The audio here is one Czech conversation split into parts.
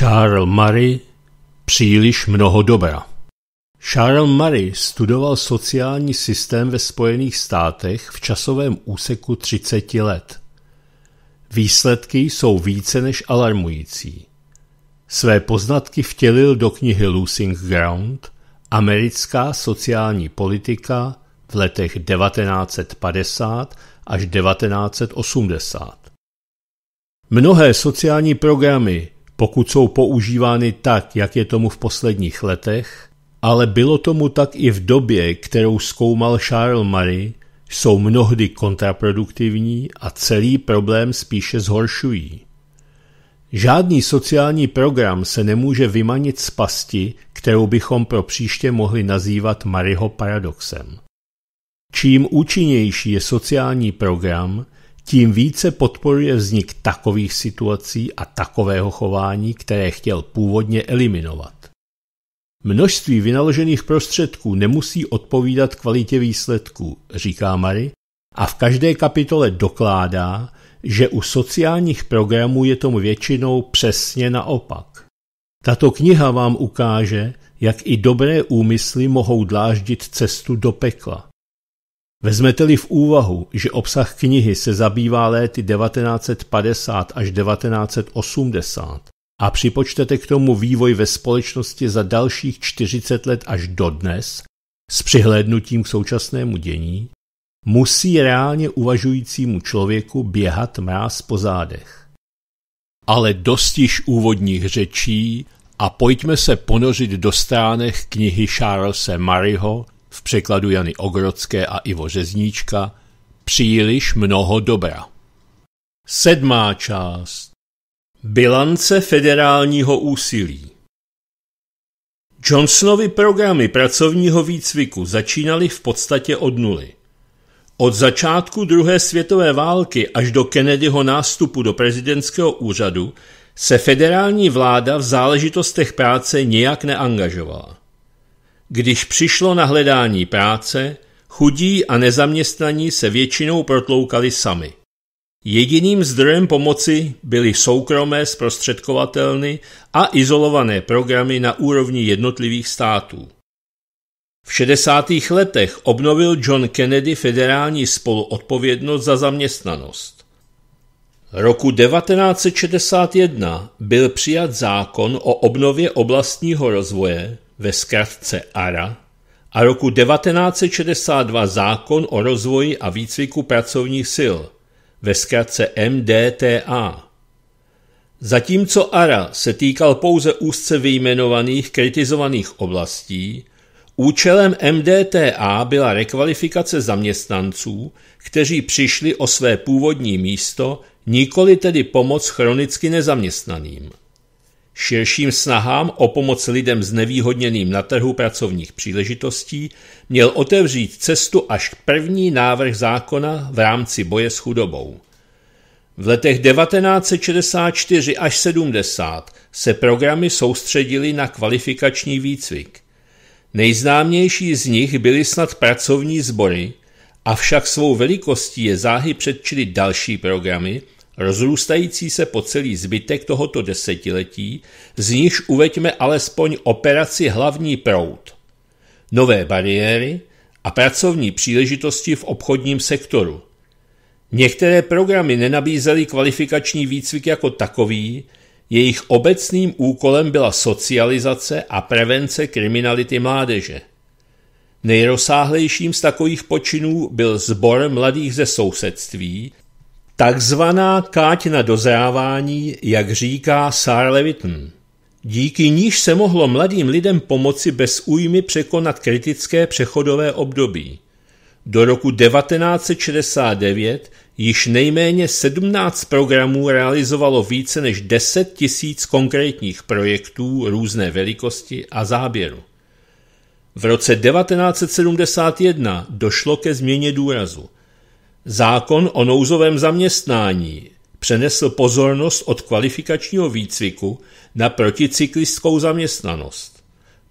Charles Murray příliš mnoho dobra. Charles Murray studoval sociální systém ve Spojených státech v časovém úseku 30 let. Výsledky jsou více než alarmující. Své poznatky vtělil do knihy Losing Ground Americká sociální politika v letech 1950 až 1980. Mnohé sociální programy pokud jsou používány tak, jak je tomu v posledních letech, ale bylo tomu tak i v době, kterou zkoumal Charles Murray, jsou mnohdy kontraproduktivní a celý problém spíše zhoršují. Žádný sociální program se nemůže vymanit z pasti, kterou bychom pro příště mohli nazývat Mariho paradoxem. Čím účinnější je sociální program, tím více podporuje vznik takových situací a takového chování, které chtěl původně eliminovat. Množství vynaložených prostředků nemusí odpovídat kvalitě výsledků, říká Mary, a v každé kapitole dokládá, že u sociálních programů je tomu většinou přesně naopak. Tato kniha vám ukáže, jak i dobré úmysly mohou dláždit cestu do pekla. Vezmete-li v úvahu, že obsah knihy se zabývá léty 1950 až 1980 a připočtete k tomu vývoj ve společnosti za dalších 40 let až dodnes, s přihlédnutím k současnému dění, musí reálně uvažujícímu člověku běhat mráz po zádech. Ale dostiž úvodních řečí a pojďme se ponořit do stránek knihy Charlesa Mariho v překladu Jany Ogrodské a Ivo Žezníčka, příliš mnoho dobra. Sedmá část Bilance federálního úsilí Johnsonovy programy pracovního výcviku začínaly v podstatě od nuly. Od začátku druhé světové války až do Kennedyho nástupu do prezidentského úřadu se federální vláda v záležitostech práce nijak neangažovala. Když přišlo na hledání práce, chudí a nezaměstnaní se většinou protloukali sami. Jediným zdrojem pomoci byly soukromé zprostředkovatelny a izolované programy na úrovni jednotlivých států. V 60. letech obnovil John Kennedy federální spoluodpovědnost za zaměstnanost. Roku 1961 byl přijat zákon o obnově oblastního rozvoje, ve zkratce ARA, a roku 1962 zákon o rozvoji a výcviku pracovních sil, ve zkratce MDTA. Zatímco ARA se týkal pouze úzce vyjmenovaných kritizovaných oblastí, účelem MDTA byla rekvalifikace zaměstnanců, kteří přišli o své původní místo, nikoli tedy pomoc chronicky nezaměstnaným širším snahám o pomoc lidem znevýhodněným na trhu pracovních příležitostí měl otevřít cestu až k první návrh zákona v rámci boje s chudobou. V letech 1964 až 70 se programy soustředily na kvalifikační výcvik. Nejznámější z nich byly snad pracovní sbory, avšak svou velikostí je záhy předčili další programy – rozrůstající se po celý zbytek tohoto desetiletí, z níž uveďme alespoň operaci hlavní proud. Nové bariéry a pracovní příležitosti v obchodním sektoru. Některé programy nenabízely kvalifikační výcvik jako takový, jejich obecným úkolem byla socializace a prevence kriminality mládeže. Nejrozsáhlejším z takových počinů byl sbor mladých ze sousedství, Takzvaná káť na dozrávání, jak říká Sarah Leviton. Díky níž se mohlo mladým lidem pomoci bez újmy překonat kritické přechodové období. Do roku 1969 již nejméně 17 programů realizovalo více než 10 tisíc konkrétních projektů různé velikosti a záběru. V roce 1971 došlo ke změně důrazu – Zákon o nouzovém zaměstnání přenesl pozornost od kvalifikačního výcviku na proticyklistickou zaměstnanost.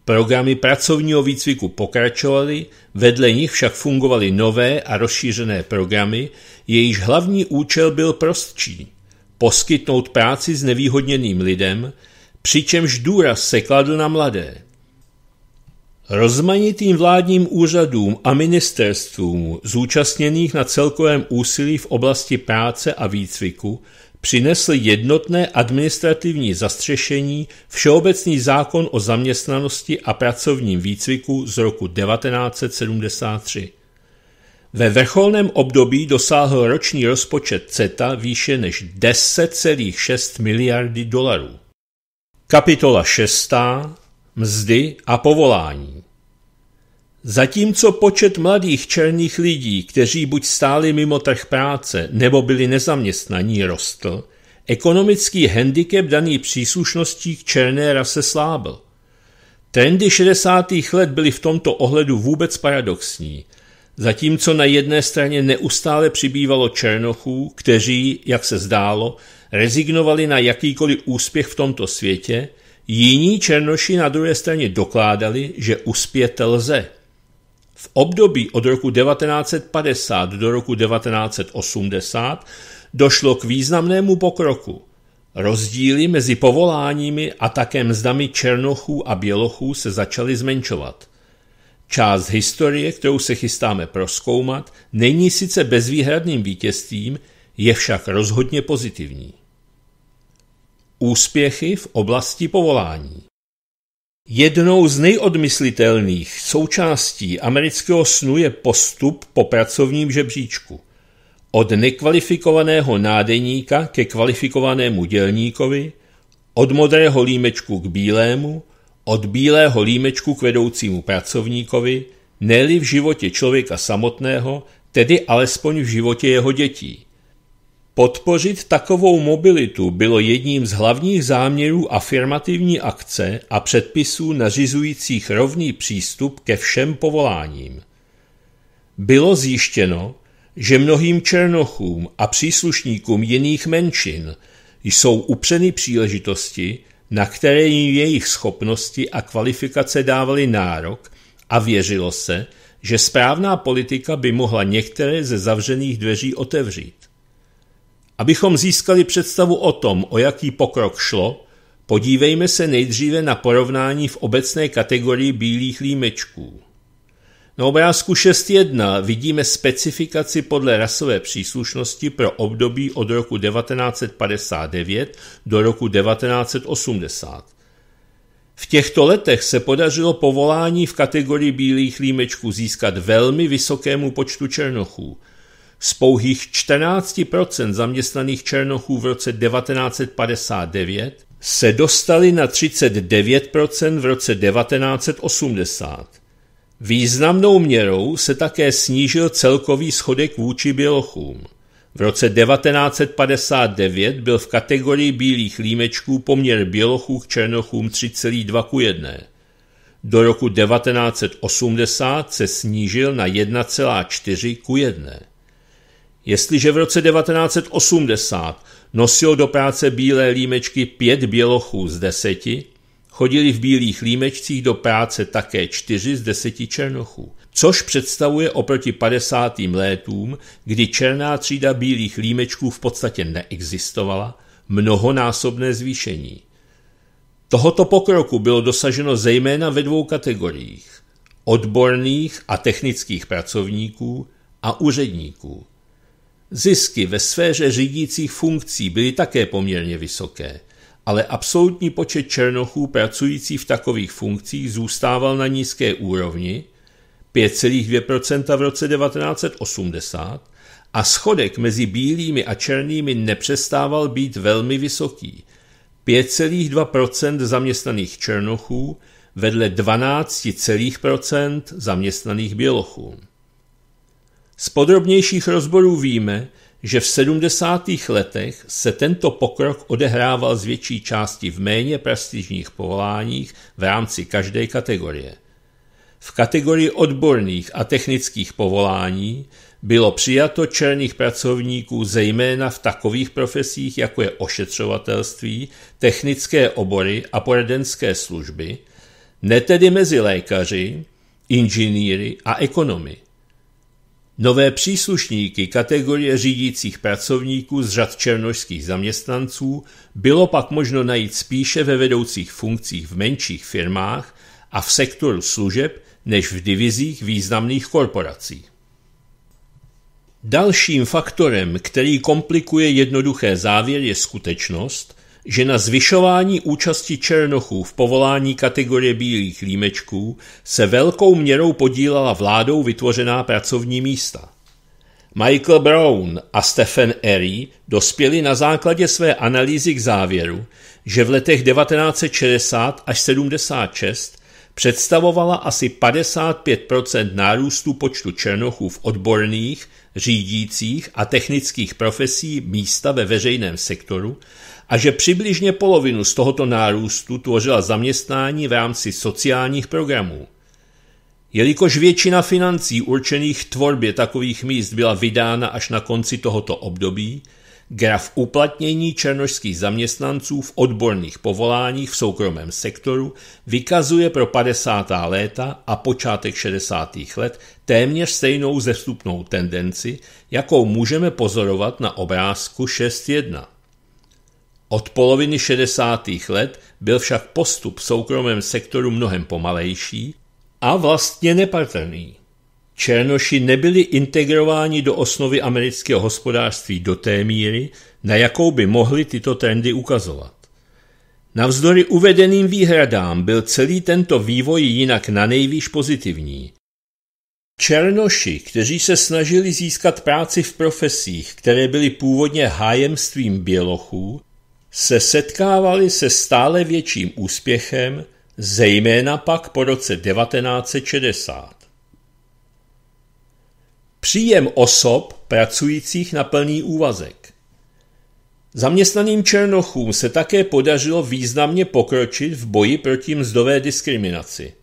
Programy pracovního výcviku pokračovaly, vedle nich však fungovaly nové a rozšířené programy, jejíž hlavní účel byl prostší – poskytnout práci s nevýhodněným lidem, přičemž důraz se kladl na mladé – Rozmanitým vládním úřadům a ministerstvům zúčastněných na celkovém úsilí v oblasti práce a výcviku přinesl jednotné administrativní zastřešení Všeobecný zákon o zaměstnanosti a pracovním výcviku z roku 1973. Ve vrcholném období dosáhl roční rozpočet CETA výše než 10,6 miliardy dolarů. Kapitola 6 mzdy a povolání. Zatímco počet mladých černých lidí, kteří buď stáli mimo trh práce nebo byli nezaměstnaní, rostl, ekonomický handicap daný příslušností k černé rase slábl. Trendy 60. let byly v tomto ohledu vůbec paradoxní. Zatímco na jedné straně neustále přibývalo černochů, kteří, jak se zdálo, rezignovali na jakýkoliv úspěch v tomto světě, Jiní černoši na druhé straně dokládali, že uspět lze. V období od roku 1950 do roku 1980 došlo k významnému pokroku. Rozdíly mezi povoláními a také mzdami černochů a bělochů se začaly zmenšovat. Část historie, kterou se chystáme proskoumat, není sice bezvýhradným vítězstvím, je však rozhodně pozitivní. Úspěchy v oblasti povolání Jednou z nejodmyslitelných součástí amerického snu je postup po pracovním žebříčku. Od nekvalifikovaného nádeníka ke kvalifikovanému dělníkovi, od modrého límečku k bílému, od bílého límečku k vedoucímu pracovníkovi, ne v životě člověka samotného, tedy alespoň v životě jeho dětí – Podpořit takovou mobilitu bylo jedním z hlavních záměrů afirmativní akce a předpisů nařizujících rovný přístup ke všem povoláním. Bylo zjištěno, že mnohým černochům a příslušníkům jiných menšin jsou upřeny příležitosti, na které jim jejich schopnosti a kvalifikace dávaly nárok a věřilo se, že správná politika by mohla některé ze zavřených dveří otevřít. Abychom získali představu o tom, o jaký pokrok šlo, podívejme se nejdříve na porovnání v obecné kategorii bílých límečků. Na obrázku 6.1 vidíme specifikaci podle rasové příslušnosti pro období od roku 1959 do roku 1980. V těchto letech se podařilo povolání v kategorii bílých límečků získat velmi vysokému počtu černochů, z pouhých 14% zaměstnaných Černochů v roce 1959 se dostali na 39% v roce 1980. Významnou měrou se také snížil celkový schodek vůči Bělochům. V roce 1959 byl v kategorii bílých límečků poměr Bělochů k Černochům 3,2 ku 1. Do roku 1980 se snížil na 1,4 ku 1. Jestliže v roce 1980 nosil do práce bílé límečky pět bělochů z deseti, chodili v bílých límečcích do práce také čtyři z deseti černochů, což představuje oproti 50. létům, kdy černá třída bílých límečků v podstatě neexistovala, mnohonásobné zvýšení. Tohoto pokroku bylo dosaženo zejména ve dvou kategoriích – odborných a technických pracovníků a úředníků – Zisky ve sféře řídících funkcí byly také poměrně vysoké, ale absolutní počet černochů pracujících v takových funkcích zůstával na nízké úrovni 5,2% v roce 1980 a schodek mezi bílými a černými nepřestával být velmi vysoký 5,2% zaměstnaných černochů vedle 12,0% zaměstnaných bělochům. Z podrobnějších rozborů víme, že v 70. letech se tento pokrok odehrával z větší části v méně prestižních povoláních v rámci každé kategorie. V kategorii odborných a technických povolání bylo přijato černých pracovníků zejména v takových profesích, jako je ošetřovatelství, technické obory a poradenské služby, netedy mezi lékaři, inženýry a ekonomy – Nové příslušníky kategorie řídících pracovníků z řad černožských zaměstnanců bylo pak možno najít spíše ve vedoucích funkcích v menších firmách a v sektoru služeb než v divizích významných korporací. Dalším faktorem, který komplikuje jednoduché závěr, je skutečnost, že na zvyšování účasti Černochů v povolání kategorie bílých límečků se velkou měrou podílela vládou vytvořená pracovní místa. Michael Brown a Stephen Erie dospěli na základě své analýzy k závěru, že v letech 1960 až 76 představovala asi 55 nárůstu počtu černochů v odborných, řídících a technických profesí místa ve veřejném sektoru a že přibližně polovinu z tohoto nárůstu tvořila zaměstnání v rámci sociálních programů. Jelikož většina financí určených tvorbě takových míst byla vydána až na konci tohoto období, graf uplatnění černožských zaměstnanců v odborných povoláních v soukromém sektoru vykazuje pro 50. léta a počátek 60. let téměř stejnou zestupnou tendenci, jakou můžeme pozorovat na obrázku 6.1. Od poloviny 60. let byl však postup v soukromém sektoru mnohem pomalejší a vlastně nepatrný. Černoši nebyli integrováni do osnovy amerického hospodářství do té míry, na jakou by mohli tyto trendy ukazovat. Navzdory uvedeným výhradám byl celý tento vývoj jinak na nejvýš pozitivní. Černoši, kteří se snažili získat práci v profesích, které byly původně hájemstvím bělochů, se setkávaly se stále větším úspěchem, zejména pak po roce 1960. Příjem osob pracujících na plný úvazek. Zaměstnaným černochům se také podařilo významně pokročit v boji proti mzdové diskriminaci.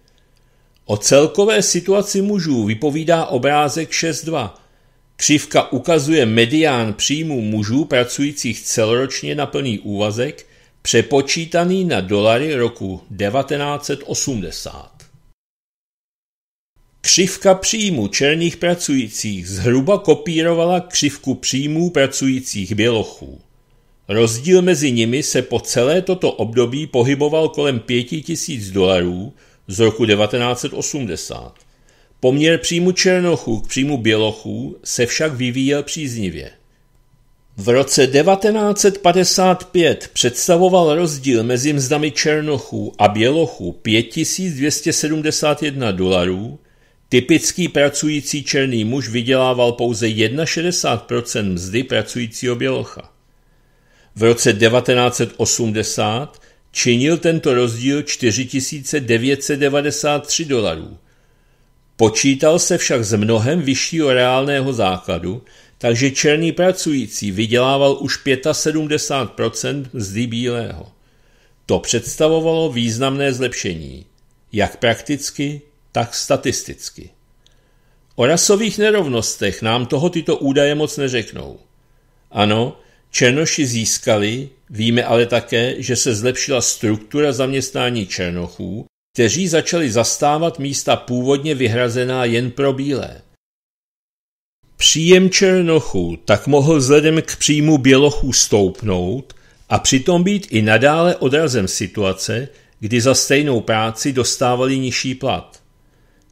O celkové situaci mužů vypovídá obrázek Křivka ukazuje medián příjmu mužů pracujících celoročně na plný úvazek, přepočítaný na dolary roku 1980. Křivka příjmu černých pracujících zhruba kopírovala křivku příjmů pracujících bělochů. Rozdíl mezi nimi se po celé toto období pohyboval kolem 5000 dolarů z roku 1980. Poměr příjmu černochů k příjmu bělochů se však vyvíjel příznivě. V roce 1955 představoval rozdíl mezi mzdami černochů a bělochů 5271 dolarů, typický pracující černý muž vydělával pouze 61% mzdy pracujícího bělocha. V roce 1980 činil tento rozdíl 4993 dolarů, Počítal se však z mnohem vyššího reálného základu, takže černý pracující vydělával už 75 mzdy bílého. To představovalo významné zlepšení, jak prakticky, tak statisticky. O rasových nerovnostech nám toho tyto údaje moc neřeknou. Ano, černoši získali, víme ale také, že se zlepšila struktura zaměstnání černochů kteří začali zastávat místa původně vyhrazená jen pro bílé. Příjem černochů tak mohl vzhledem k příjmu bělochů stoupnout a přitom být i nadále odrazem situace, kdy za stejnou práci dostávali nižší plat.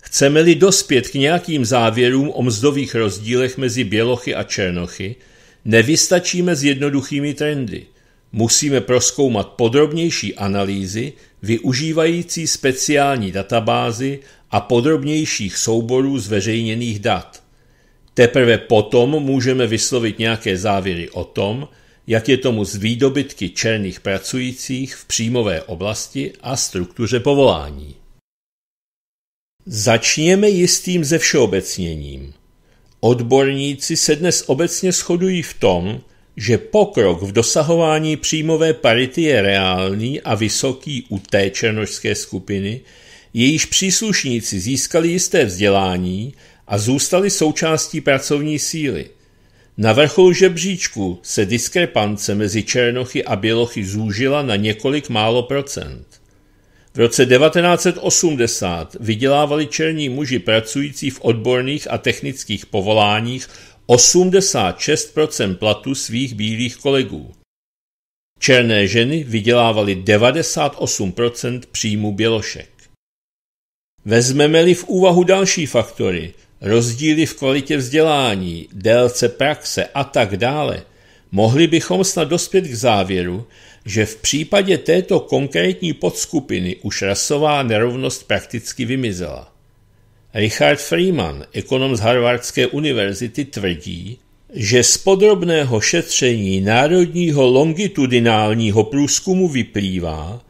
Chceme-li dospět k nějakým závěrům o mzdových rozdílech mezi bělochy a černochy, nevystačíme s jednoduchými trendy. Musíme proskoumat podrobnější analýzy, využívající speciální databázy a podrobnějších souborů zveřejněných dat. Teprve potom můžeme vyslovit nějaké závěry o tom, jak je tomu s výdobytky černých pracujících v příjmové oblasti a struktuře povolání. Začněme jistým ze všeobecněním. Odborníci se dnes obecně shodují v tom, že pokrok v dosahování příjmové parity je reálný a vysoký u té černožské skupiny, jejíž příslušníci získali jisté vzdělání a zůstali součástí pracovní síly. Na vrcholu žebříčku se diskrepance mezi Černochy a Bělochy zúžila na několik málo procent. V roce 1980 vydělávali černí muži pracující v odborných a technických povoláních 86% platu svých bílých kolegů. Černé ženy vydělávaly 98% příjmu bělošek. Vezmeme-li v úvahu další faktory, rozdíly v kvalitě vzdělání, délce praxe a tak dále, mohli bychom snad dospět k závěru, že v případě této konkrétní podskupiny už rasová nerovnost prakticky vymizela. Richard Freeman, ekonom z Harvardské univerzity, tvrdí, že z podrobného šetření Národního longitudinálního průzkumu vyplývá,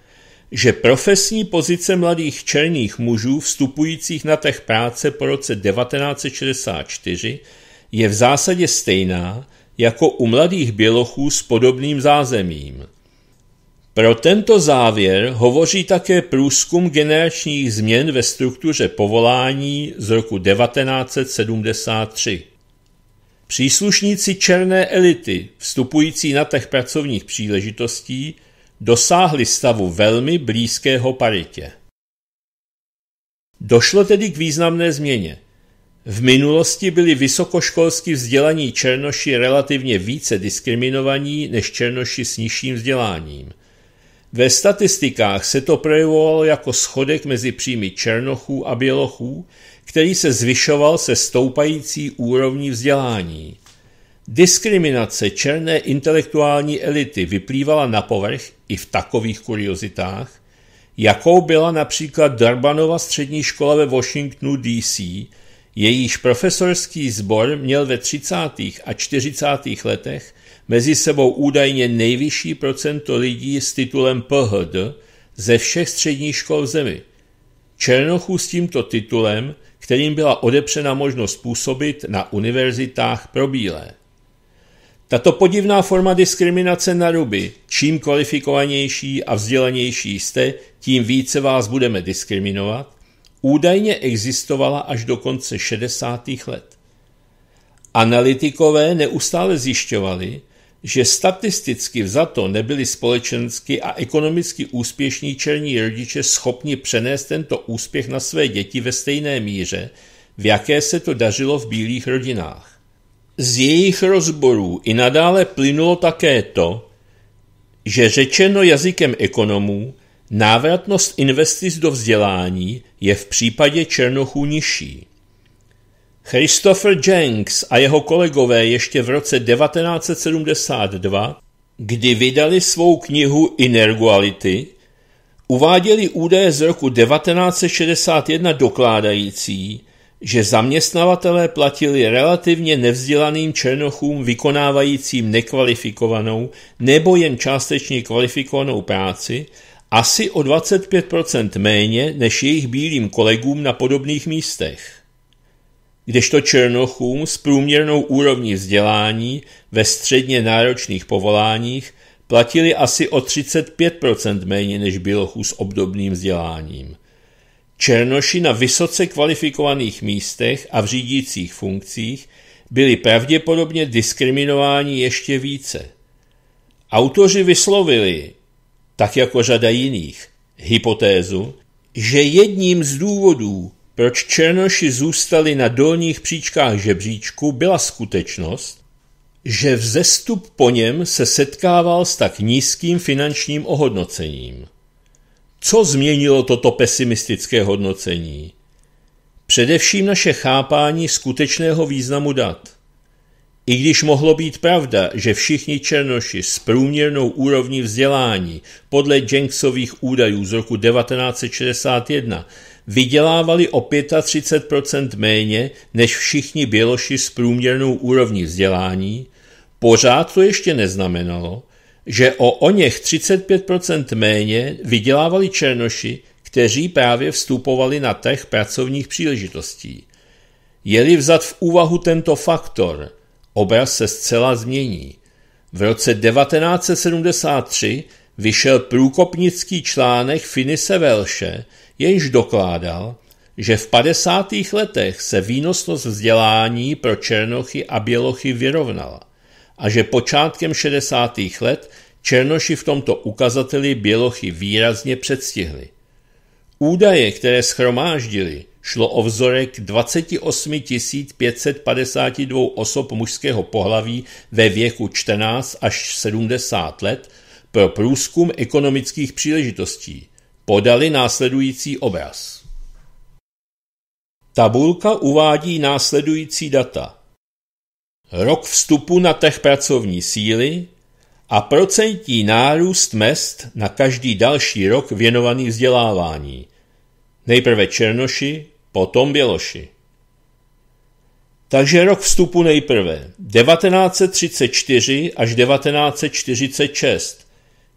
že profesní pozice mladých černých mužů vstupujících na trh práce po roce 1964 je v zásadě stejná jako u mladých bělochů s podobným zázemím. Pro tento závěr hovoří také průzkum generačních změn ve struktuře povolání z roku 1973. Příslušníci černé elity, vstupující na těch pracovních příležitostí, dosáhli stavu velmi blízkého paritě. Došlo tedy k významné změně. V minulosti byli vysokoškolsky vzdělaní černoši relativně více diskriminovaní než černoši s nižším vzděláním – ve statistikách se to projevovalo jako schodek mezi příjmy černochů a bělochů, který se zvyšoval se stoupající úrovní vzdělání. Diskriminace černé intelektuální elity vyplývala na povrch i v takových kuriozitách, jakou byla například Darbanova střední škola ve Washingtonu DC, jejíž profesorský sbor měl ve 30. a 40. letech mezi sebou údajně nejvyšší procento lidí s titulem PHD ze všech středních škol v zemi. Černochů s tímto titulem, kterým byla odepřena možnost působit na univerzitách pro bílé. Tato podivná forma diskriminace na ruby, čím kvalifikovanější a vzdělanější jste, tím více vás budeme diskriminovat, údajně existovala až do konce 60. let. Analytikové neustále zjišťovali, že statisticky vzato nebyli společensky a ekonomicky úspěšní černí rodiče schopni přenést tento úspěch na své děti ve stejné míře, v jaké se to dařilo v bílých rodinách. Z jejich rozborů i nadále plynulo také to, že řečeno jazykem ekonomů, návratnost investic do vzdělání je v případě černochů nižší. Christopher Jenks a jeho kolegové ještě v roce 1972, kdy vydali svou knihu Inerguality, uváděli údaje z roku 1961 dokládající, že zaměstnavatelé platili relativně nevzdělaným černochům vykonávajícím nekvalifikovanou nebo jen částečně kvalifikovanou práci asi o 25 méně než jejich bílým kolegům na podobných místech kdežto černochům s průměrnou úrovní vzdělání ve středně náročných povoláních platili asi o 35 méně než bělochů s obdobným vzděláním. Černoši na vysoce kvalifikovaných místech a v řídících funkcích byli pravděpodobně diskriminováni ještě více. Autoři vyslovili, tak jako řada jiných, hypotézu, že jedním z důvodů, proč Černoši zůstali na dolních příčkách žebříčku, byla skutečnost, že vzestup po něm se setkával s tak nízkým finančním ohodnocením. Co změnilo toto pesimistické hodnocení? Především naše chápání skutečného významu dat. I když mohlo být pravda, že všichni Černoši s průměrnou úrovní vzdělání podle Jenksových údajů z roku 1961 vydělávali o 35 méně než všichni běloši s průměrnou úrovní vzdělání, pořád to ještě neznamenalo, že o o něch 35 méně vydělávali černoši, kteří právě vstupovali na trh pracovních příležitostí. Je-li vzat v úvahu tento faktor, obraz se zcela změní. V roce 1973 vyšel průkopnický článek Finise Velše, jenž dokládal, že v 50. letech se výnosnost vzdělání pro černochy a bělochy vyrovnala a že počátkem 60. let černoši v tomto ukazateli bělochy výrazně předstihli. Údaje, které schromáždili, šlo o vzorek 28 552 osob mužského pohlaví ve věku 14 až 70 let pro průzkum ekonomických příležitostí – podali následující obraz. Tabulka uvádí následující data. Rok vstupu na trh pracovní síly a procentní nárůst mest na každý další rok věnovaný vzdělávání. Nejprve Černoši, potom Běloši. Takže rok vstupu nejprve 1934 až 1946.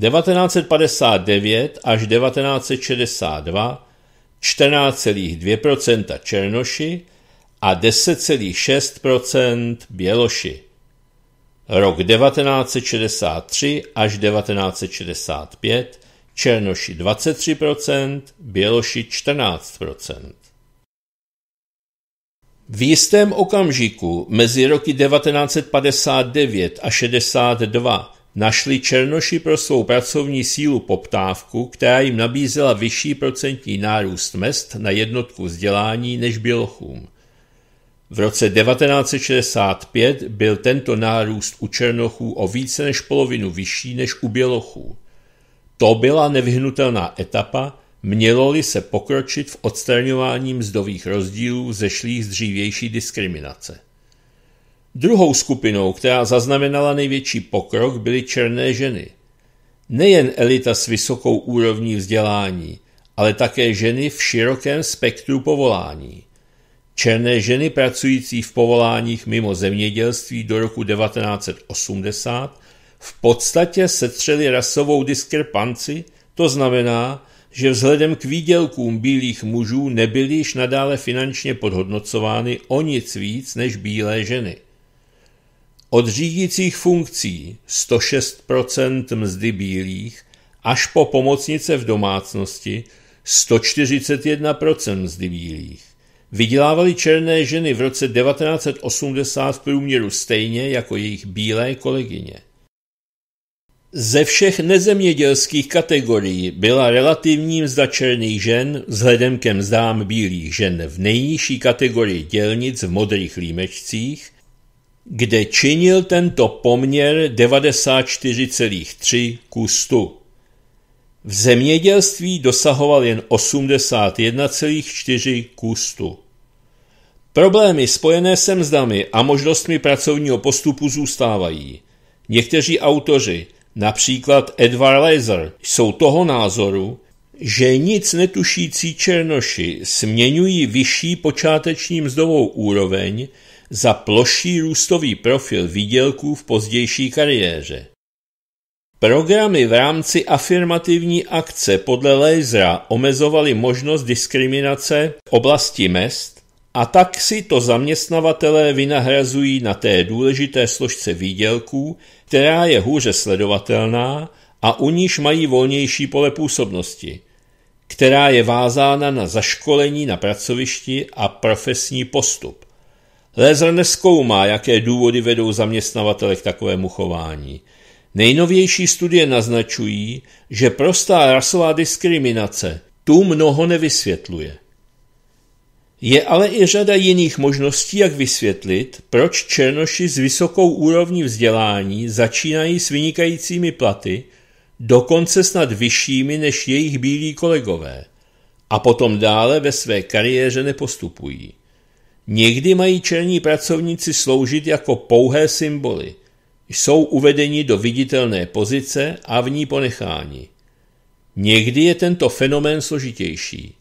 1959 až 1962 14,2 Černoši a 10,6 Běloši. Rok 1963 až 1965 Černoši 23 Běloši 14 v jistém okamžiku mezi roky 1959 a 62 Našli Černoši pro svou pracovní sílu poptávku, která jim nabízela vyšší procentní nárůst mest na jednotku vzdělání než Bělochům. V roce 1965 byl tento nárůst u Černochů o více než polovinu vyšší než u Bělochů. To byla nevyhnutelná etapa, mělo-li se pokročit v odstraňování mzdových rozdílů zešlých z dřívější diskriminace. Druhou skupinou, která zaznamenala největší pokrok, byly černé ženy. Nejen elita s vysokou úrovní vzdělání, ale také ženy v širokém spektru povolání. Černé ženy pracující v povoláních mimo zemědělství do roku 1980 v podstatě setřely rasovou diskrepanci, to znamená, že vzhledem k výdělkům bílých mužů nebyly již nadále finančně podhodnocovány o nic víc než bílé ženy. Od řídících funkcí 106% mzdy bílých až po pomocnice v domácnosti 141% mzdy bílých. Vydělávaly černé ženy v roce 1980 v průměru stejně jako jejich bílé kolegyně. Ze všech nezemědělských kategorií byla relativní mzda černých žen vzhledem ke mzdám bílých žen v nejnižší kategorii dělnic v modrých límečcích kde činil tento poměr 94,3 ku 100. V zemědělství dosahoval jen 81,4 ku 100. Problémy spojené se mzdami a možnostmi pracovního postupu zůstávají. Někteří autoři, například Edward Laser, jsou toho názoru, že nic netušící černoši směňují vyšší počáteční mzdovou úroveň za ploší růstový profil výdělků v pozdější kariéře. Programy v rámci afirmativní akce podle Lejzra omezovaly možnost diskriminace v oblasti mest a tak si to zaměstnavatelé vynahrazují na té důležité složce výdělků, která je hůře sledovatelná a u níž mají volnější pole působnosti, která je vázána na zaškolení na pracovišti a profesní postup. Lézr neskoumá, jaké důvody vedou zaměstnavatele k takovému chování. Nejnovější studie naznačují, že prostá rasová diskriminace tu mnoho nevysvětluje. Je ale i řada jiných možností, jak vysvětlit, proč černoši s vysokou úrovní vzdělání začínají s vynikajícími platy, dokonce snad vyššími než jejich bílí kolegové, a potom dále ve své kariéře nepostupují. Někdy mají čelní pracovníci sloužit jako pouhé symboly. Jsou uvedeni do viditelné pozice a v ní ponecháni. Někdy je tento fenomén složitější.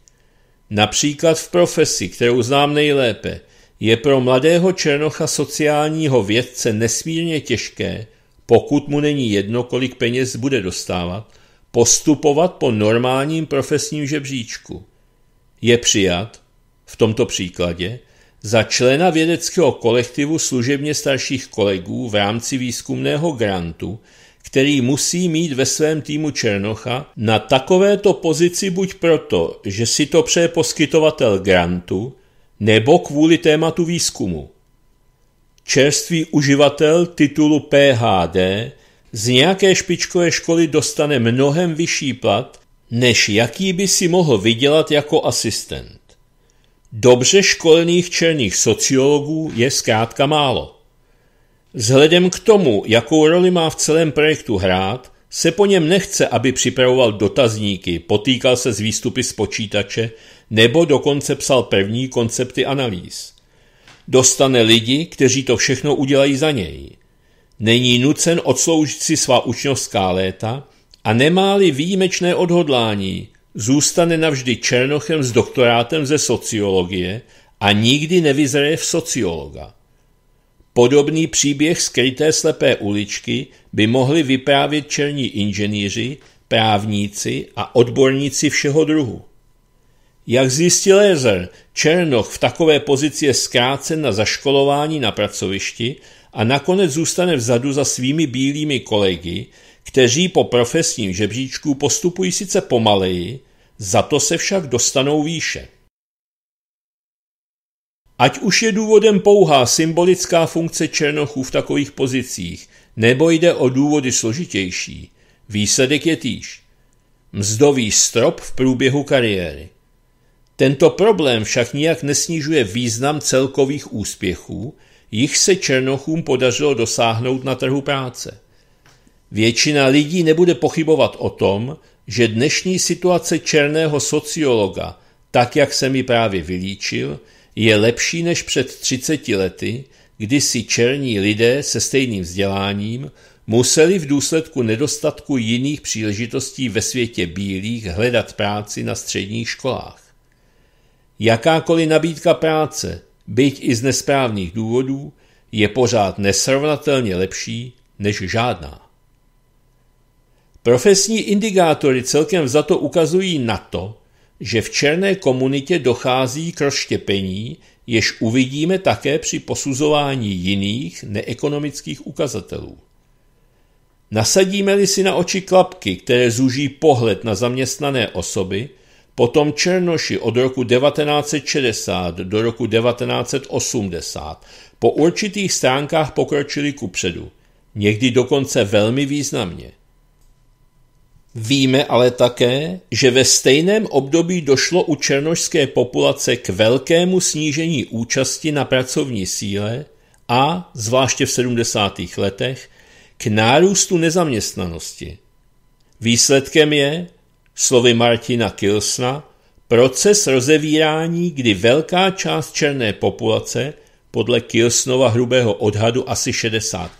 Například v profesi, kterou znám nejlépe, je pro mladého černocha sociálního vědce nesmírně těžké, pokud mu není jedno, kolik peněz bude dostávat, postupovat po normálním profesním žebříčku. Je přijat, v tomto příkladě, za člena vědeckého kolektivu služebně starších kolegů v rámci výzkumného grantu, který musí mít ve svém týmu Černocha, na takovéto pozici buď proto, že si to přeje poskytovatel grantu, nebo kvůli tématu výzkumu. Čerstvý uživatel titulu PHD z nějaké špičkové školy dostane mnohem vyšší plat, než jaký by si mohl vydělat jako asistent. Dobře školených černých sociologů je zkrátka málo. Vzhledem k tomu, jakou roli má v celém projektu hrát, se po něm nechce, aby připravoval dotazníky, potýkal se s výstupy z počítače nebo dokonce psal první koncepty analýz. Dostane lidi, kteří to všechno udělají za něj. Není nucen odsloužit si svá učňovská léta a nemá-li výjimečné odhodlání, Zůstane navždy Černochem s doktorátem ze sociologie a nikdy nevyzraje v sociologa. Podobný příběh skryté slepé uličky by mohli vyprávět černí inženýři, právníci a odborníci všeho druhu. Jak zjistil Jezer, Černoch v takové pozici je zkrácen na zaškolování na pracovišti a nakonec zůstane vzadu za svými bílými kolegy, kteří po profesním žebříčku postupují sice pomaleji, za to se však dostanou výše. Ať už je důvodem pouhá symbolická funkce černochů v takových pozicích, nebo jde o důvody složitější, výsledek je týž. Mzdový strop v průběhu kariéry. Tento problém však nijak nesnižuje význam celkových úspěchů, jich se černochům podařilo dosáhnout na trhu práce. Většina lidí nebude pochybovat o tom, že dnešní situace černého sociologa, tak jak se mi právě vylíčil, je lepší než před 30 lety, kdy si černí lidé se stejným vzděláním museli v důsledku nedostatku jiných příležitostí ve světě bílých hledat práci na středních školách. Jakákoliv nabídka práce, byť i z nesprávných důvodů, je pořád nesrovnatelně lepší než žádná. Profesní indikátory celkem za to ukazují na to, že v černé komunitě dochází k rozštěpení, jež uvidíme také při posuzování jiných neekonomických ukazatelů. Nasadíme-li si na oči klapky, které zuží pohled na zaměstnané osoby, potom Černoši od roku 1960 do roku 1980 po určitých stránkách pokročili kupředu, někdy dokonce velmi významně – Víme ale také, že ve stejném období došlo u černožské populace k velkému snížení účasti na pracovní síle a, zvláště v 70. letech, k nárůstu nezaměstnanosti. Výsledkem je, slovy Martina Kilsna, proces rozevírání, kdy velká část černé populace, podle Kilsnova hrubého odhadu asi 60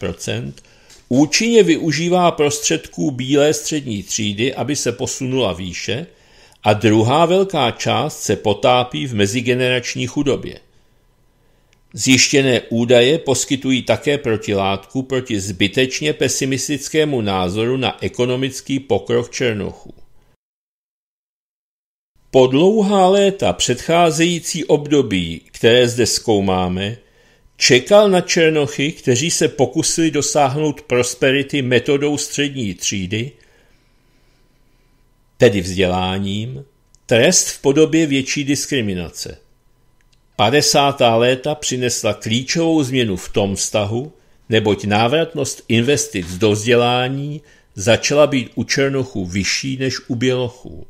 Účinně využívá prostředků bílé střední třídy, aby se posunula výše, a druhá velká část se potápí v mezigenerační chudobě. Zjištěné údaje poskytují také protilátku proti zbytečně pesimistickému názoru na ekonomický pokrok Černochů. Po dlouhá léta předcházející období, které zde zkoumáme, Čekal na Černochy, kteří se pokusili dosáhnout prosperity metodou střední třídy, tedy vzděláním, trest v podobě větší diskriminace. 50. léta přinesla klíčovou změnu v tom vztahu, neboť návratnost investic do vzdělání začala být u Černochů vyšší než u Bělochů.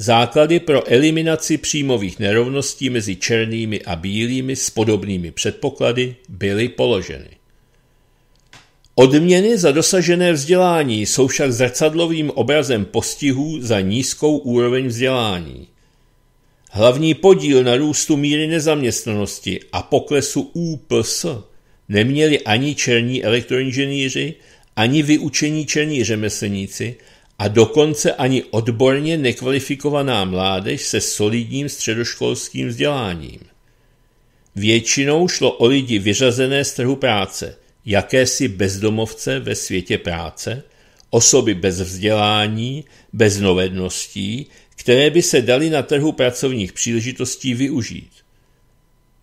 Základy pro eliminaci příjmových nerovností mezi černými a bílými s podobnými předpoklady byly položeny. Odměny za dosažené vzdělání jsou však zrcadlovým obrazem postihů za nízkou úroveň vzdělání. Hlavní podíl na růstu míry nezaměstnanosti a poklesu ÚPS neměli ani černí elektroinženýři, ani vyučení černí řemeslníci a dokonce ani odborně nekvalifikovaná mládež se solidním středoškolským vzděláním. Většinou šlo o lidi vyřazené z trhu práce, jakési bezdomovce ve světě práce, osoby bez vzdělání, bez novedností, které by se daly na trhu pracovních příležitostí využít.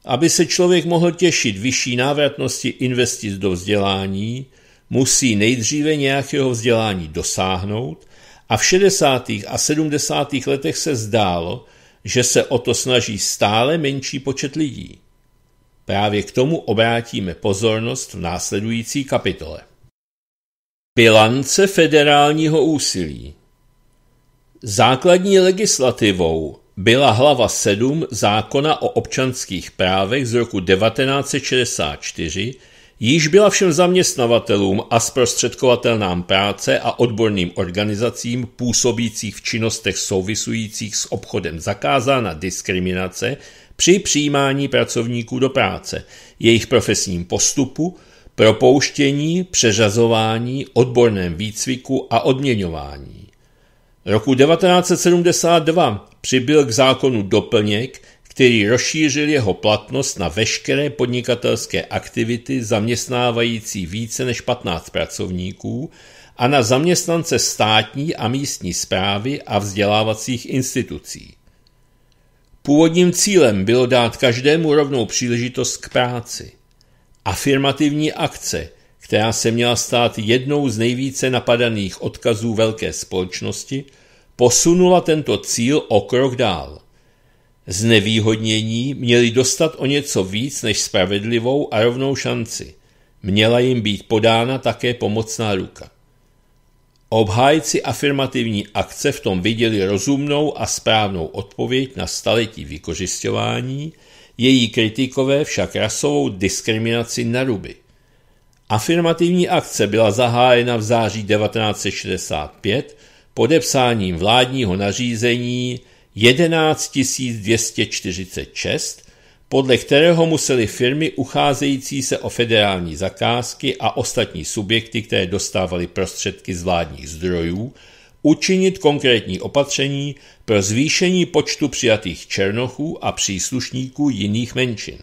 Aby se člověk mohl těšit vyšší návratnosti investic do vzdělání, musí nejdříve nějakého vzdělání dosáhnout a v 60. a 70. letech se zdálo, že se o to snaží stále menší počet lidí. Právě k tomu obrátíme pozornost v následující kapitole. Bilance federálního úsilí Základní legislativou byla hlava 7 zákona o občanských právech z roku 1964, již byla všem zaměstnavatelům a zprostředkovatelnám práce a odborným organizacím působících v činnostech souvisujících s obchodem zakázána diskriminace při přijímání pracovníků do práce, jejich profesním postupu, propouštění, přeřazování, odborném výcviku a odměňování. Roku 1972 přibyl k zákonu doplněk, který rozšířil jeho platnost na veškeré podnikatelské aktivity zaměstnávající více než 15 pracovníků a na zaměstnance státní a místní zprávy a vzdělávacích institucí. Původním cílem bylo dát každému rovnou příležitost k práci. Afirmativní akce, která se měla stát jednou z nejvíce napadaných odkazů velké společnosti, posunula tento cíl o krok dál – znevýhodnění měli dostat o něco víc než spravedlivou a rovnou šanci. Měla jim být podána také pomocná ruka. Obhájci afirmativní akce v tom viděli rozumnou a správnou odpověď na staletí vykořišťování, její kritikové však rasovou diskriminaci na ruby. Afirmativní akce byla zahájena v září 1965 podepsáním vládního nařízení 11 246, podle kterého museli firmy ucházející se o federální zakázky a ostatní subjekty, které dostávaly prostředky z vládních zdrojů, učinit konkrétní opatření pro zvýšení počtu přijatých černochů a příslušníků jiných menšin.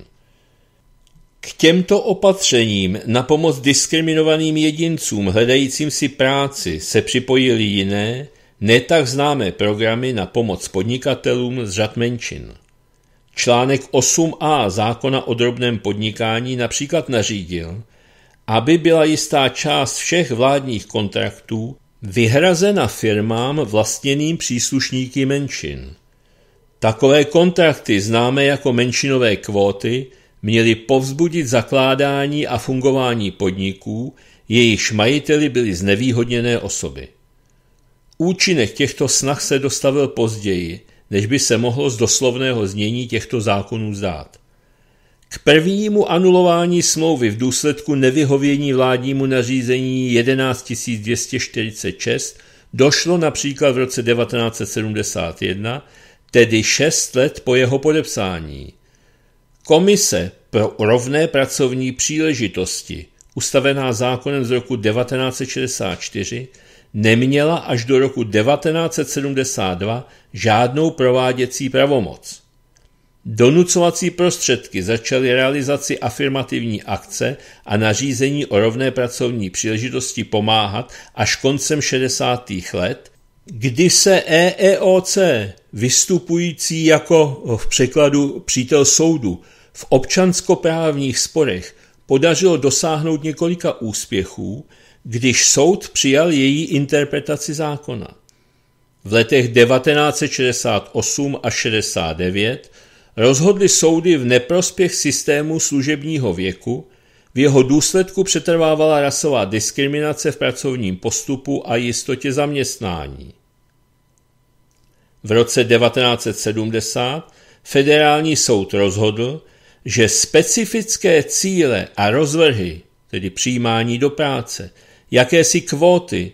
K těmto opatřením na pomoc diskriminovaným jedincům hledajícím si práci se připojili jiné, ne tak známé programy na pomoc podnikatelům z řad menšin. Článek 8a zákona o drobném podnikání například nařídil, aby byla jistá část všech vládních kontraktů vyhrazena firmám vlastněným příslušníky menšin. Takové kontrakty, známé jako menšinové kvóty, měly povzbudit zakládání a fungování podniků, jejichž majiteli byly znevýhodněné osoby. Účinek těchto snah se dostavil později, než by se mohlo z doslovného znění těchto zákonů zdát. K prvnímu anulování smlouvy v důsledku nevyhovění vládnímu nařízení 11246 došlo například v roce 1971, tedy šest let po jeho podepsání. Komise pro rovné pracovní příležitosti, ustavená zákonem z roku 1964, neměla až do roku 1972 žádnou prováděcí pravomoc. Donucovací prostředky začaly realizaci afirmativní akce a nařízení o rovné pracovní příležitosti pomáhat až koncem 60. let, kdy se EEOC, vystupující jako v překladu přítel soudu, v občanskoprávních sporech podařilo dosáhnout několika úspěchů, když soud přijal její interpretaci zákona. V letech 1968 a 69 rozhodly soudy v neprospěch systému služebního věku, v jeho důsledku přetrvávala rasová diskriminace v pracovním postupu a jistotě zaměstnání. V roce 1970 federální soud rozhodl, že specifické cíle a rozvrhy, tedy přijímání do práce, jakési kvóty,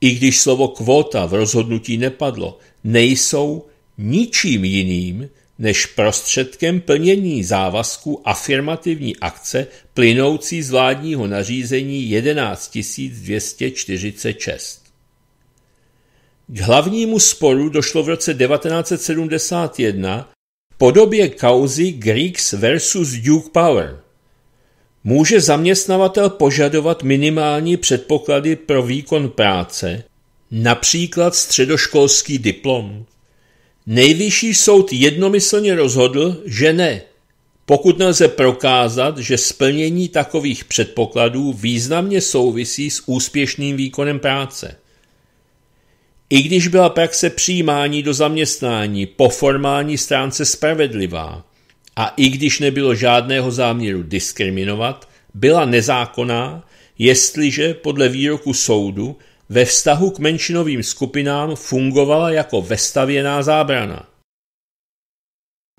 i když slovo kvóta v rozhodnutí nepadlo, nejsou ničím jiným než prostředkem plnění závazku afirmativní akce plynoucí z vládního nařízení 11246. K hlavnímu sporu došlo v roce 1971 v podobě kauzy Greeks versus Duke Power – Může zaměstnavatel požadovat minimální předpoklady pro výkon práce, například středoškolský diplom. Nejvyšší soud jednomyslně rozhodl, že ne, pokud nelze prokázat, že splnění takových předpokladů významně souvisí s úspěšným výkonem práce. I když byla praxe přijímání do zaměstnání po formální stránce spravedlivá, a i když nebylo žádného záměru diskriminovat, byla nezákonná, jestliže podle výroku soudu ve vztahu k menšinovým skupinám fungovala jako vestavěná zábrana.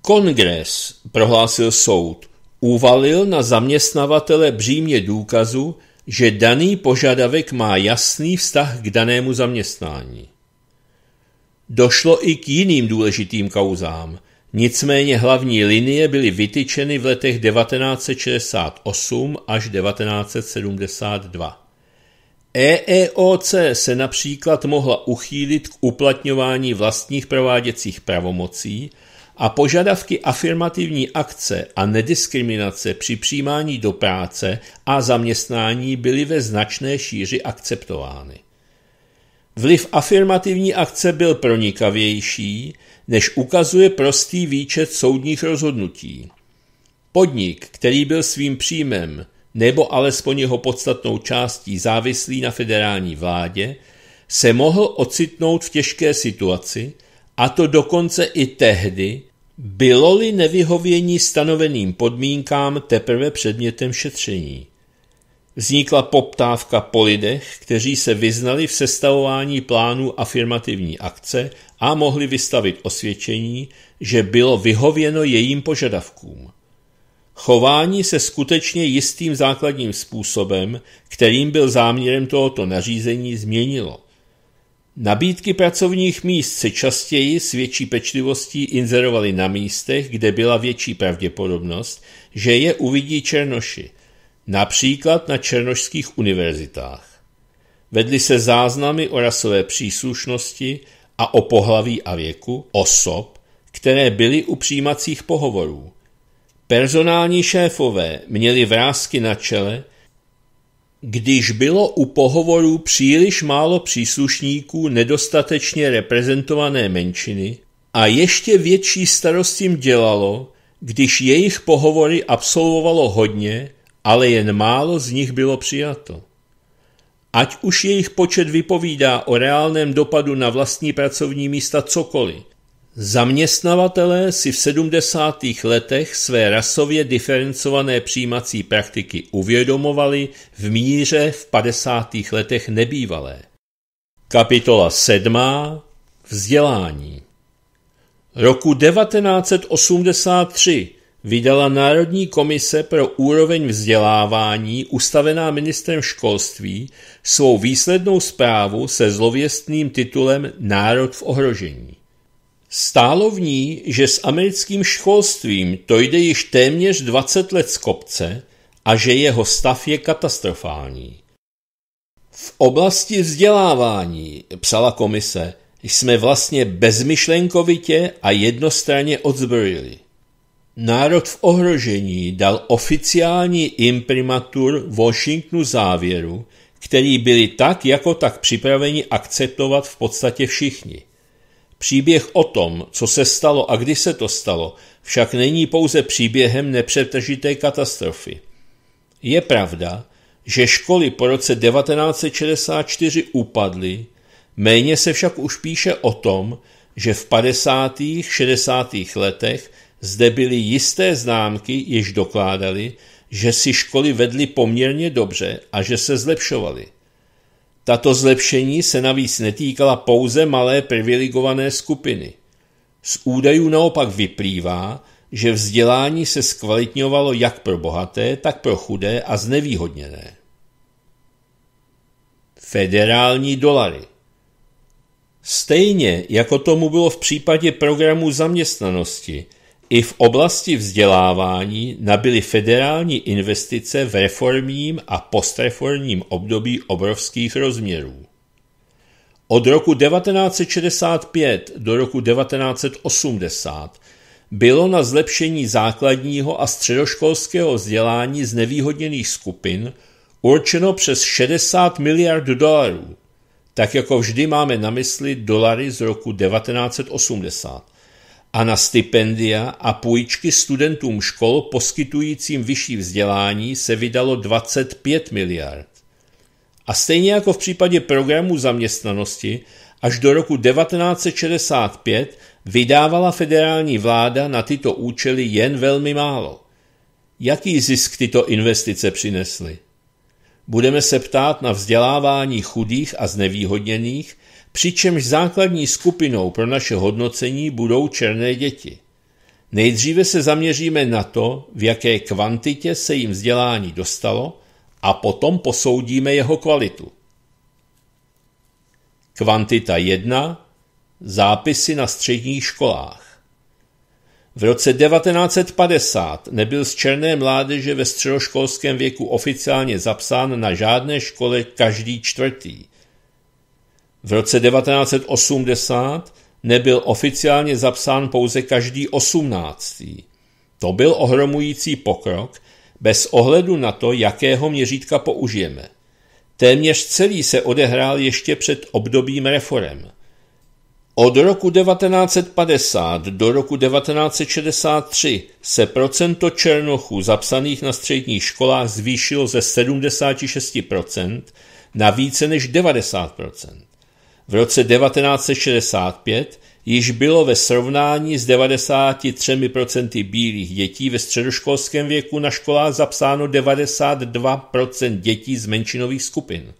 Kongres, prohlásil soud, uvalil na zaměstnavatele břímě důkazu, že daný požadavek má jasný vztah k danému zaměstnání. Došlo i k jiným důležitým kauzám, Nicméně hlavní linie byly vytyčeny v letech 1968 až 1972. EEOC se například mohla uchýlit k uplatňování vlastních prováděcích pravomocí a požadavky afirmativní akce a nediskriminace při přijímání do práce a zaměstnání byly ve značné šíři akceptovány. Vliv afirmativní akce byl pronikavější, než ukazuje prostý výčet soudních rozhodnutí. Podnik, který byl svým příjmem nebo alespoň jeho podstatnou částí závislý na federální vládě, se mohl ocitnout v těžké situaci, a to dokonce i tehdy, bylo-li nevyhovění stanoveným podmínkám teprve předmětem šetření vznikla poptávka po lidech, kteří se vyznali v sestavování plánů afirmativní akce a mohli vystavit osvědčení, že bylo vyhověno jejím požadavkům. Chování se skutečně jistým základním způsobem, kterým byl záměrem tohoto nařízení, změnilo. Nabídky pracovních míst se častěji s větší pečlivostí inzerovaly na místech, kde byla větší pravděpodobnost, že je uvidí černoši – například na černošských univerzitách. Vedly se záznamy o rasové příslušnosti a o pohlaví a věku osob, které byly u přijímacích pohovorů. Personální šéfové měli vrázky na čele, když bylo u pohovorů příliš málo příslušníků nedostatečně reprezentované menšiny a ještě větší starost jim dělalo, když jejich pohovory absolvovalo hodně ale jen málo z nich bylo přijato. Ať už jejich počet vypovídá o reálném dopadu na vlastní pracovní místa cokoliv, zaměstnavatelé si v 70. letech své rasově diferencované přijímací praktiky uvědomovali v míře v 50. letech nebývalé. Kapitola 7. Vzdělání Roku 1983 vydala Národní komise pro úroveň vzdělávání ustavená ministrem školství svou výslednou zprávu se zlověstným titulem Národ v ohrožení. Stálo v ní, že s americkým školstvím to jde již téměř 20 let z kopce a že jeho stav je katastrofální. V oblasti vzdělávání, psala komise, jsme vlastně bezmyšlenkovitě a jednostranně odzbrojili. Národ v ohrožení dal oficiální imprimatur Washingtonu závěru, který byli tak jako tak připraveni akceptovat v podstatě všichni. Příběh o tom, co se stalo a kdy se to stalo, však není pouze příběhem nepřetržité katastrofy. Je pravda, že školy po roce 1964 upadly, méně se však už píše o tom, že v 50. 60. letech zde byly jisté známky, jež dokládaly, že si školy vedly poměrně dobře a že se zlepšovaly. Tato zlepšení se navíc netýkala pouze malé privilegované skupiny. Z údajů naopak vyplývá, že vzdělání se zkvalitňovalo jak pro bohaté, tak pro chudé a znevýhodněné. Federální dolary Stejně jako tomu bylo v případě programu zaměstnanosti – i v oblasti vzdělávání nabyly federální investice v reformním a postreformním období obrovských rozměrů. Od roku 1965 do roku 1980 bylo na zlepšení základního a středoškolského vzdělání znevýhodněných skupin určeno přes 60 miliard dolarů, tak jako vždy máme na mysli dolary z roku 1980 a na stipendia a půjčky studentům škol poskytujícím vyšší vzdělání se vydalo 25 miliard. A stejně jako v případě programu zaměstnanosti, až do roku 1965 vydávala federální vláda na tyto účely jen velmi málo. Jaký zisk tyto investice přinesly? Budeme se ptát na vzdělávání chudých a znevýhodněných, přičemž základní skupinou pro naše hodnocení budou černé děti. Nejdříve se zaměříme na to, v jaké kvantitě se jim vzdělání dostalo a potom posoudíme jeho kvalitu. Kvantita 1. Zápisy na středních školách. V roce 1950 nebyl z černé mládeže ve středoškolském věku oficiálně zapsán na žádné škole každý čtvrtý – v roce 1980 nebyl oficiálně zapsán pouze každý osmnáctý. To byl ohromující pokrok bez ohledu na to, jakého měřítka použijeme. Téměř celý se odehrál ještě před obdobím reform. Od roku 1950 do roku 1963 se procento černochů zapsaných na středních školách zvýšilo ze 76% na více než 90%. V roce 1965 již bylo ve srovnání s 93% bílých dětí ve středoškolském věku na školách zapsáno 92% dětí z menšinových skupin.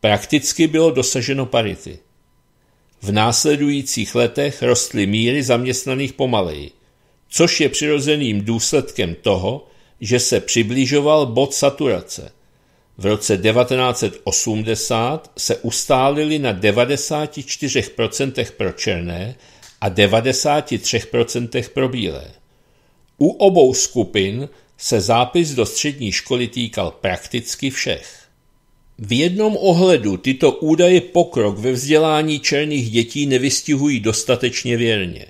Prakticky bylo dosaženo parity. V následujících letech rostly míry zaměstnaných pomaleji, což je přirozeným důsledkem toho, že se přibližoval bod saturace – v roce 1980 se ustálili na 94% pro černé a 93% pro bílé. U obou skupin se zápis do střední školy týkal prakticky všech. V jednom ohledu tyto údaje pokrok ve vzdělání černých dětí nevystihují dostatečně věrně.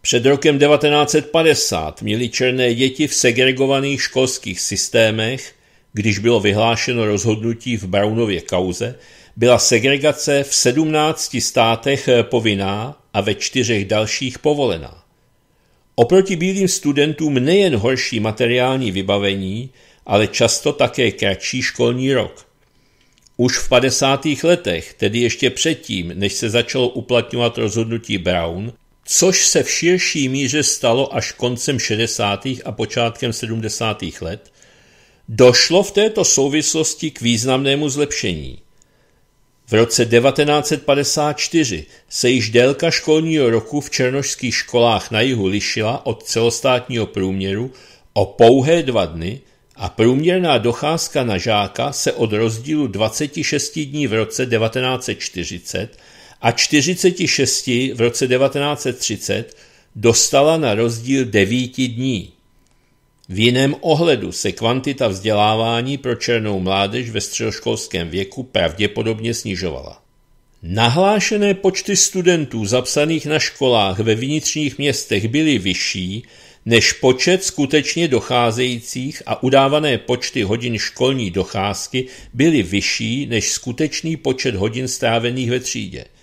Před rokem 1950 měly černé děti v segregovaných školských systémech když bylo vyhlášeno rozhodnutí v Brownově kauze, byla segregace v 17 státech eh, povinná a ve čtyřech dalších povolená. Oproti bílým studentům nejen horší materiální vybavení, ale často také kratší školní rok. Už v 50. letech, tedy ještě předtím, než se začalo uplatňovat rozhodnutí Brown, což se v širší míře stalo až koncem 60. a počátkem 70. let, Došlo v této souvislosti k významnému zlepšení. V roce 1954 se již délka školního roku v černožských školách na jihu lišila od celostátního průměru o pouhé dva dny a průměrná docházka na žáka se od rozdílu 26 dní v roce 1940 a 46 v roce 1930 dostala na rozdíl 9 dní. V jiném ohledu se kvantita vzdělávání pro černou mládež ve středoškolském věku pravděpodobně snižovala. Nahlášené počty studentů zapsaných na školách ve vnitřních městech byly vyšší než počet skutečně docházejících a udávané počty hodin školní docházky byly vyšší než skutečný počet hodin strávených ve třídě –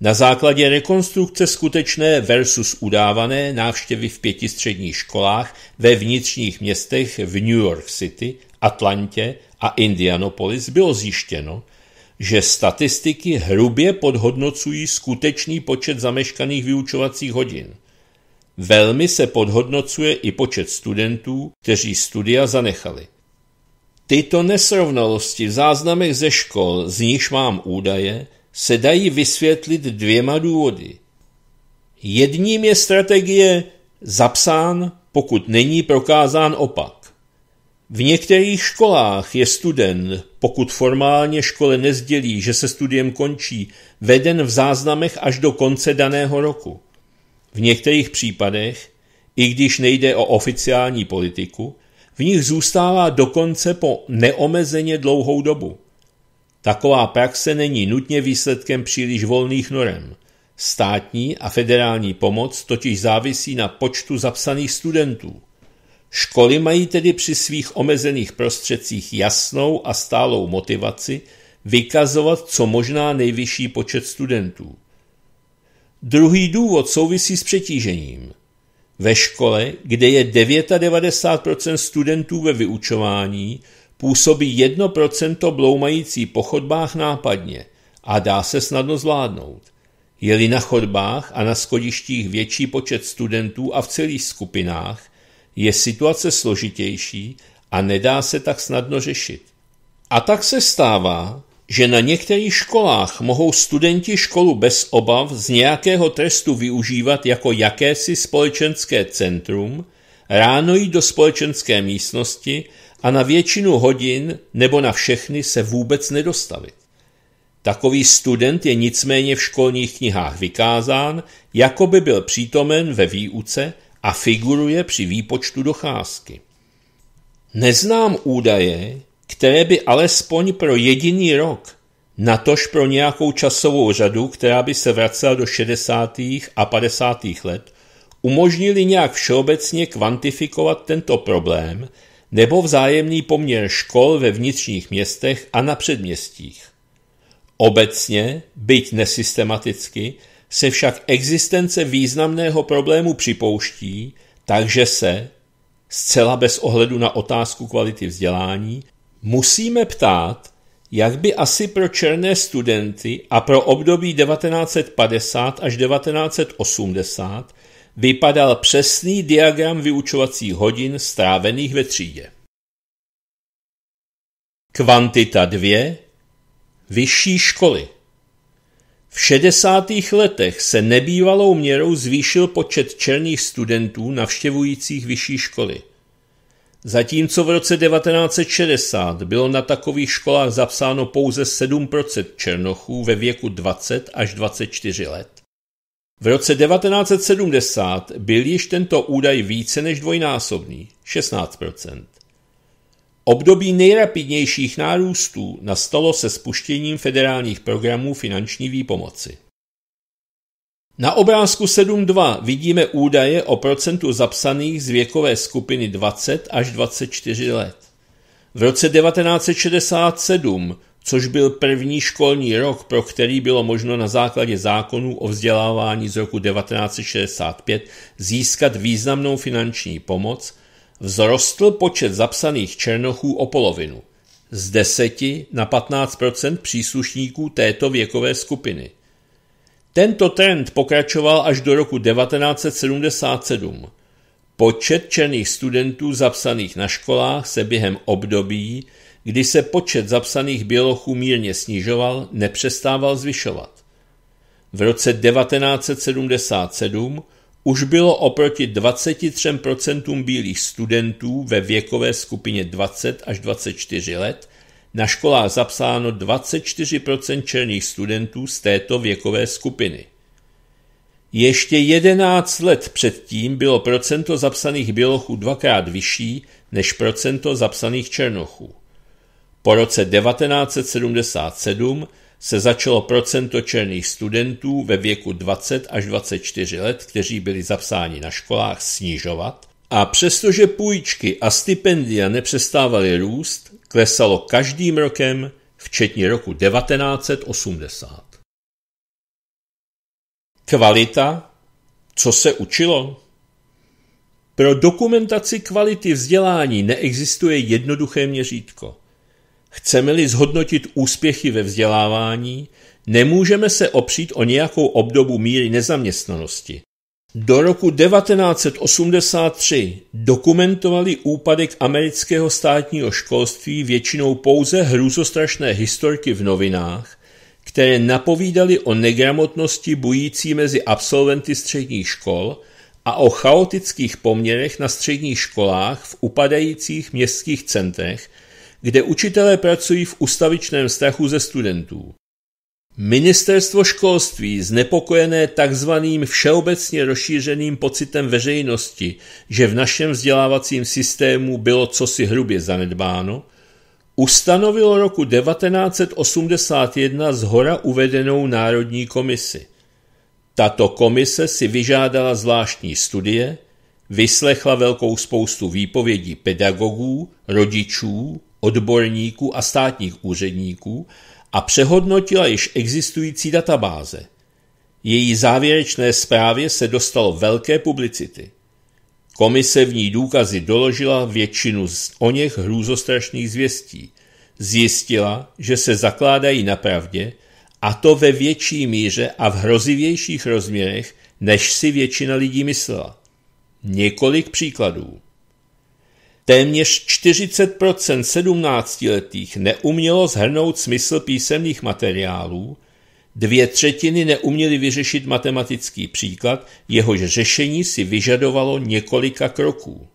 na základě rekonstrukce skutečné versus udávané návštěvy v pěti středních školách ve vnitřních městech v New York City, Atlantě a Indianapolis bylo zjištěno, že statistiky hrubě podhodnocují skutečný počet zameškaných vyučovacích hodin. Velmi se podhodnocuje i počet studentů, kteří studia zanechali. Tyto nesrovnalosti v záznamech ze škol, z nichž mám údaje, se dají vysvětlit dvěma důvody. Jedním je strategie zapsán, pokud není prokázán opak. V některých školách je student, pokud formálně škole nezdělí, že se studiem končí, veden v záznamech až do konce daného roku. V některých případech, i když nejde o oficiální politiku, v nich zůstává dokonce po neomezeně dlouhou dobu. Taková praxe není nutně výsledkem příliš volných norem. Státní a federální pomoc totiž závisí na počtu zapsaných studentů. Školy mají tedy při svých omezených prostředcích jasnou a stálou motivaci vykazovat co možná nejvyšší počet studentů. Druhý důvod souvisí s přetížením. Ve škole, kde je 99% studentů ve vyučování, Působí jedno procento bloumající po chodbách nápadně a dá se snadno zvládnout. Je-li na chodbách a na skodištích větší počet studentů a v celých skupinách, je situace složitější a nedá se tak snadno řešit. A tak se stává, že na některých školách mohou studenti školu bez obav z nějakého trestu využívat jako jakési společenské centrum, ráno jít do společenské místnosti a na většinu hodin nebo na všechny se vůbec nedostavit. Takový student je nicméně v školních knihách vykázán, jako by byl přítomen ve výuce a figuruje při výpočtu docházky. Neznám údaje, které by alespoň pro jediný rok, natož pro nějakou časovou řadu, která by se vracela do 60. a 50. let, umožnili nějak všeobecně kvantifikovat tento problém, nebo vzájemný poměr škol ve vnitřních městech a na předměstích. Obecně, byť nesystematicky, se však existence významného problému připouští, takže se, zcela bez ohledu na otázku kvality vzdělání, musíme ptát, jak by asi pro černé studenty a pro období 1950 až 1980 vypadal přesný diagram vyučovacích hodin strávených ve třídě. Kvantita 2. Vyšší školy. V 60. letech se nebývalou měrou zvýšil počet černých studentů navštěvujících vyšší školy. Zatímco v roce 1960 bylo na takových školách zapsáno pouze 7 černochů ve věku 20 až 24 let, v roce 1970 byl již tento údaj více než dvojnásobný, 16 Období nejrapidnějších nárůstů nastalo se spuštěním federálních programů finanční výpomoci. Na obrázku 7.2 vidíme údaje o procentu zapsaných z věkové skupiny 20 až 24 let. V roce 1967 což byl první školní rok, pro který bylo možno na základě zákonů o vzdělávání z roku 1965 získat významnou finanční pomoc, vzrostl počet zapsaných černochů o polovinu, z 10 na 15 příslušníků této věkové skupiny. Tento trend pokračoval až do roku 1977. Počet černých studentů zapsaných na školách se během období když se počet zapsaných bělochů mírně snižoval, nepřestával zvyšovat. V roce 1977 už bylo oproti 23% bílých studentů ve věkové skupině 20 až 24 let na školách zapsáno 24% černých studentů z této věkové skupiny. Ještě 11 let předtím bylo procento zapsaných bělochů dvakrát vyšší než procento zapsaných černochů. Po roce 1977 se začalo procento černých studentů ve věku 20 až 24 let, kteří byli zapsáni na školách, snižovat a přestože půjčky a stipendia nepřestávaly růst, klesalo každým rokem, včetně roku 1980. Kvalita? Co se učilo? Pro dokumentaci kvality vzdělání neexistuje jednoduché měřítko. Chceme-li zhodnotit úspěchy ve vzdělávání, nemůžeme se opřít o nějakou obdobu míry nezaměstnanosti. Do roku 1983 dokumentovali úpadek amerického státního školství většinou pouze hrůzostrašné historky v novinách, které napovídaly o negramotnosti bující mezi absolventy středních škol a o chaotických poměrech na středních školách v upadajících městských centrech, kde učitelé pracují v ustavičném strachu ze studentů. Ministerstvo školství, znepokojené takzvaným všeobecně rozšířeným pocitem veřejnosti, že v našem vzdělávacím systému bylo cosi hrubě zanedbáno, ustanovilo roku 1981 zhora uvedenou Národní komisi. Tato komise si vyžádala zvláštní studie, vyslechla velkou spoustu výpovědí pedagogů, rodičů, odborníků a státních úředníků a přehodnotila již existující databáze. Její závěrečné zprávě se dostalo velké publicity. Komise v ní důkazy doložila většinu z o něch hrůzostrašných zvěstí. Zjistila, že se zakládají na pravdě, a to ve větší míře a v hrozivějších rozměrech, než si většina lidí myslela. Několik příkladů. Téměř 40 sedmnáctiletých neumělo zhrnout smysl písemných materiálů, dvě třetiny neuměly vyřešit matematický příklad, jehož řešení si vyžadovalo několika kroků.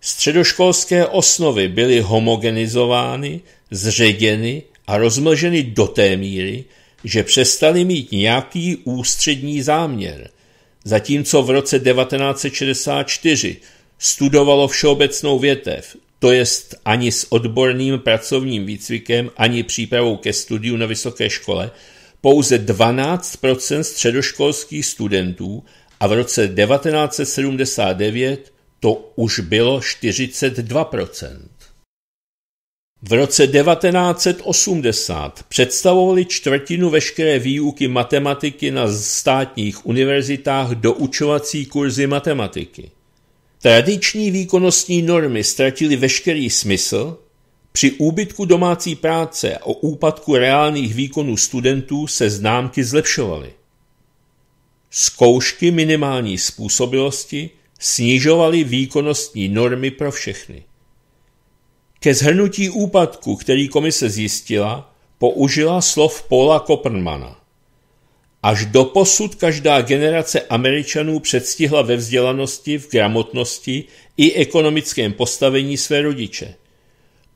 Středoškolské osnovy byly homogenizovány, zředěny a rozmlženy do té míry, že přestali mít nějaký ústřední záměr, zatímco v roce 1964 studovalo všeobecnou větev, to jest ani s odborným pracovním výcvikem, ani přípravou ke studiu na vysoké škole, pouze 12 středoškolských studentů a v roce 1979 to už bylo 42 v roce 1980 představovali čtvrtinu veškeré výuky matematiky na státních univerzitách doučovací kurzy matematiky. Tradiční výkonnostní normy ztratily veškerý smysl, při úbytku domácí práce a o úpadku reálných výkonů studentů se známky zlepšovaly. Zkoušky minimální způsobilosti snižovaly výkonnostní normy pro všechny. Ke zhrnutí úpadku, který komise zjistila, použila slov Paula Koprnmana. Až do posud každá generace Američanů předstihla ve vzdělanosti, v gramotnosti i ekonomickém postavení své rodiče.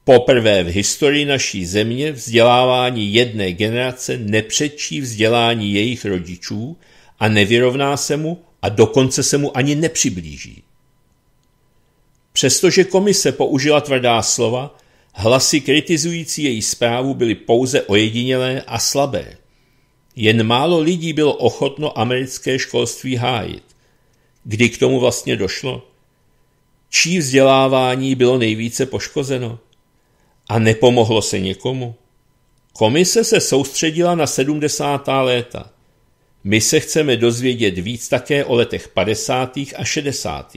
Poprvé v historii naší země vzdělávání jedné generace nepřečí vzdělání jejich rodičů a nevyrovná se mu a dokonce se mu ani nepřiblíží. Přestože komise použila tvrdá slova, hlasy kritizující její zprávu byly pouze ojedinělé a slabé. Jen málo lidí bylo ochotno americké školství hájit. Kdy k tomu vlastně došlo? Čí vzdělávání bylo nejvíce poškozeno? A nepomohlo se někomu? Komise se soustředila na 70. léta. My se chceme dozvědět víc také o letech 50. a 60.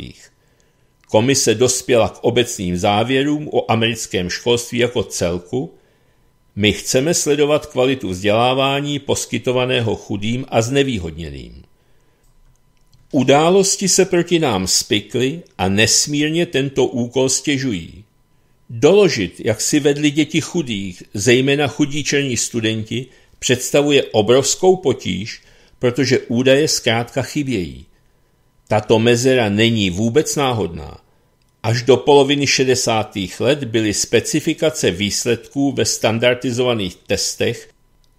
Komise dospěla k obecným závěrům o americkém školství jako celku my chceme sledovat kvalitu vzdělávání poskytovaného chudým a znevýhodněným. Události se proti nám spikly a nesmírně tento úkol stěžují. Doložit, jak si vedli děti chudých, zejména chudíčení studenti, představuje obrovskou potíž, protože údaje zkrátka chybějí. Tato mezera není vůbec náhodná. Až do poloviny 60. let byly specifikace výsledků ve standardizovaných testech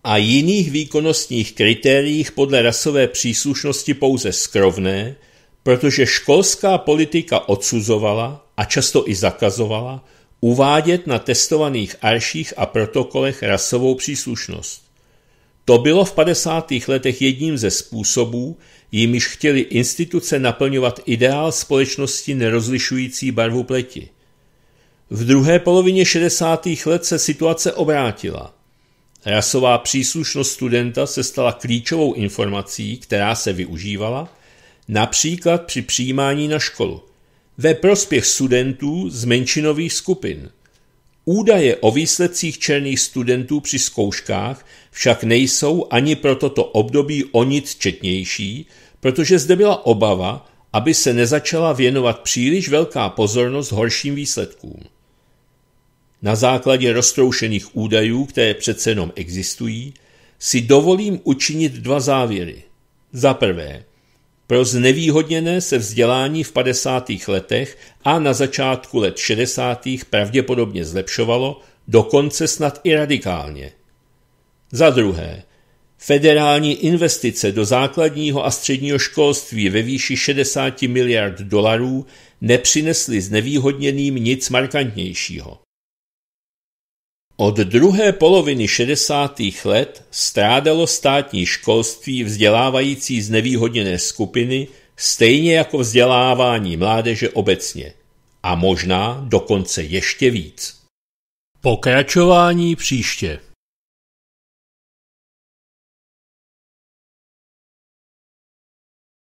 a jiných výkonnostních kritériích podle rasové příslušnosti pouze skrovné, protože školská politika odsuzovala a často i zakazovala uvádět na testovaných arších a protokolech rasovou příslušnost. To bylo v 50. letech jedním ze způsobů, jimiž chtěli instituce naplňovat ideál společnosti nerozlišující barvu pleti. V druhé polovině 60. let se situace obrátila. Rasová příslušnost studenta se stala klíčovou informací, která se využívala, například při přijímání na školu, ve prospěch studentů z menšinových skupin – Údaje o výsledcích čelných studentů při zkouškách však nejsou ani pro toto období o nic četnější, protože zde byla obava, aby se nezačala věnovat příliš velká pozornost horším výsledkům. Na základě roztroušených údajů, které přece jenom existují, si dovolím učinit dva závěry. Za prvé, pro znevýhodněné se vzdělání v 50. letech a na začátku let 60. pravděpodobně zlepšovalo, dokonce snad i radikálně. Za druhé, federální investice do základního a středního školství ve výši 60 miliard dolarů nepřinesly znevýhodněným nic markantnějšího. Od druhé poloviny 60. let strádalo státní školství vzdělávající znevýhodněné skupiny, stejně jako vzdělávání mládeže obecně. A možná dokonce ještě víc. Pokračování příště.